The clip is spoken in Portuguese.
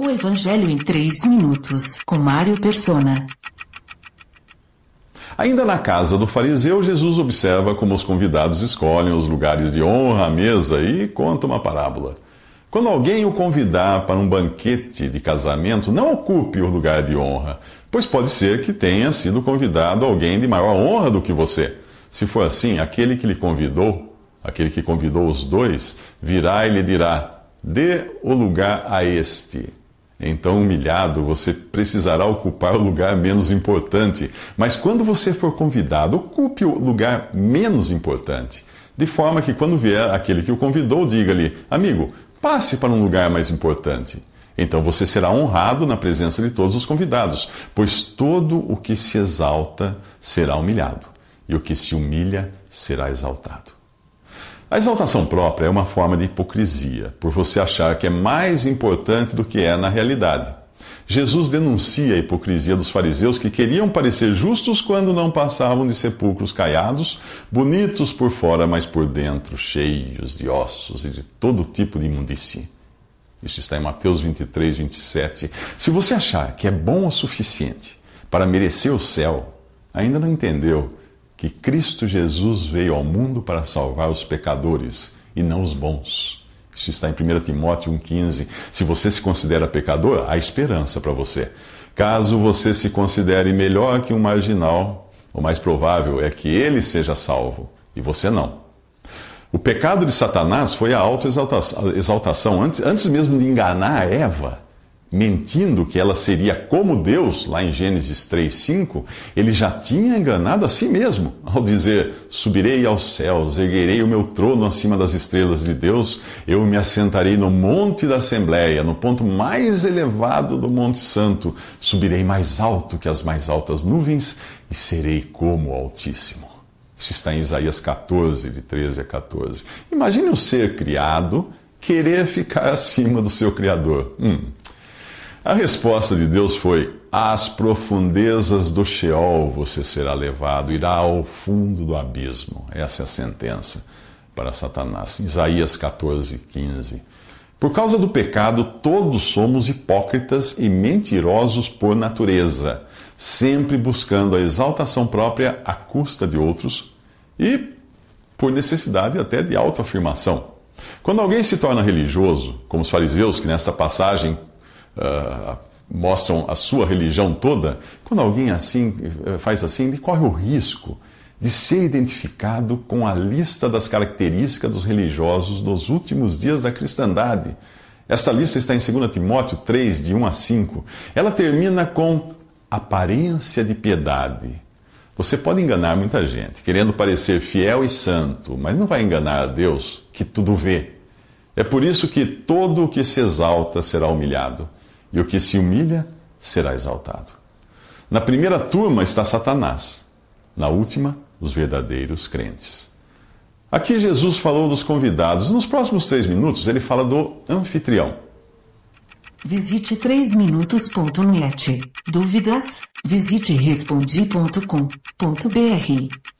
O Evangelho em 3 minutos, com Mário Persona. Ainda na casa do fariseu, Jesus observa como os convidados escolhem os lugares de honra à mesa e conta uma parábola. Quando alguém o convidar para um banquete de casamento, não ocupe o lugar de honra, pois pode ser que tenha sido convidado alguém de maior honra do que você. Se for assim, aquele que lhe convidou, aquele que convidou os dois, virá e lhe dirá: dê o lugar a este. Então, humilhado, você precisará ocupar o lugar menos importante. Mas quando você for convidado, ocupe o lugar menos importante. De forma que, quando vier aquele que o convidou, diga-lhe: Amigo, passe para um lugar mais importante. Então você será honrado na presença de todos os convidados, pois todo o que se exalta será humilhado, e o que se humilha será exaltado. A exaltação própria é uma forma de hipocrisia, por você achar que é mais importante do que é na realidade. Jesus denuncia a hipocrisia dos fariseus que queriam parecer justos quando não passavam de sepulcros caiados, bonitos por fora, mas por dentro cheios de ossos e de todo tipo de imundície. Isso está em Mateus 23, 27. Se você achar que é bom o suficiente para merecer o céu, ainda não entendeu que Cristo Jesus veio ao mundo para salvar os pecadores e não os bons. Isso está em 1 Timóteo 1,15. Se você se considera pecador, há esperança para você. Caso você se considere melhor que um marginal, o mais provável é que ele seja salvo e você não. O pecado de Satanás foi a autoexaltação. Antes, antes mesmo de enganar Eva, mentindo que ela seria como Deus, lá em Gênesis 3:5, ele já tinha enganado a si mesmo ao dizer: "Subirei aos céus, erguerei o meu trono acima das estrelas de Deus, eu me assentarei no monte da assembleia, no ponto mais elevado do monte santo, subirei mais alto que as mais altas nuvens e serei como o Altíssimo." Isso está em Isaías 14, de 13 a 14. Imagine um ser criado querer ficar acima do seu criador. Hum, a resposta de Deus foi: Às profundezas do Sheol você será levado, irá ao fundo do abismo. Essa é a sentença para Satanás. Isaías 14, 15. Por causa do pecado, todos somos hipócritas e mentirosos por natureza, sempre buscando a exaltação própria à custa de outros e por necessidade até de autoafirmação. Quando alguém se torna religioso, como os fariseus que nesta passagem ah, mostram a sua religião toda, quando alguém assim eh, faz assim, ele corre o risco de ser identificado com a lista das características dos religiosos dos últimos dias da cristandade. Essa lista está em 2 Timóteo 3, de 1 a 5. Ela termina com aparência de piedade. Você pode enganar muita gente, querendo parecer fiel e santo, mas não vai enganar a Deus, que tudo vê. É por isso que todo o que se exalta será humilhado e o que se humilha será exaltado. Na primeira turma está Satanás, na última, os verdadeiros crentes. Aqui Jesus falou dos convidados. Nos próximos três minutos, ele fala do anfitrião. Visite 3minutos.net. Dúvidas? Visite respondi.com.br.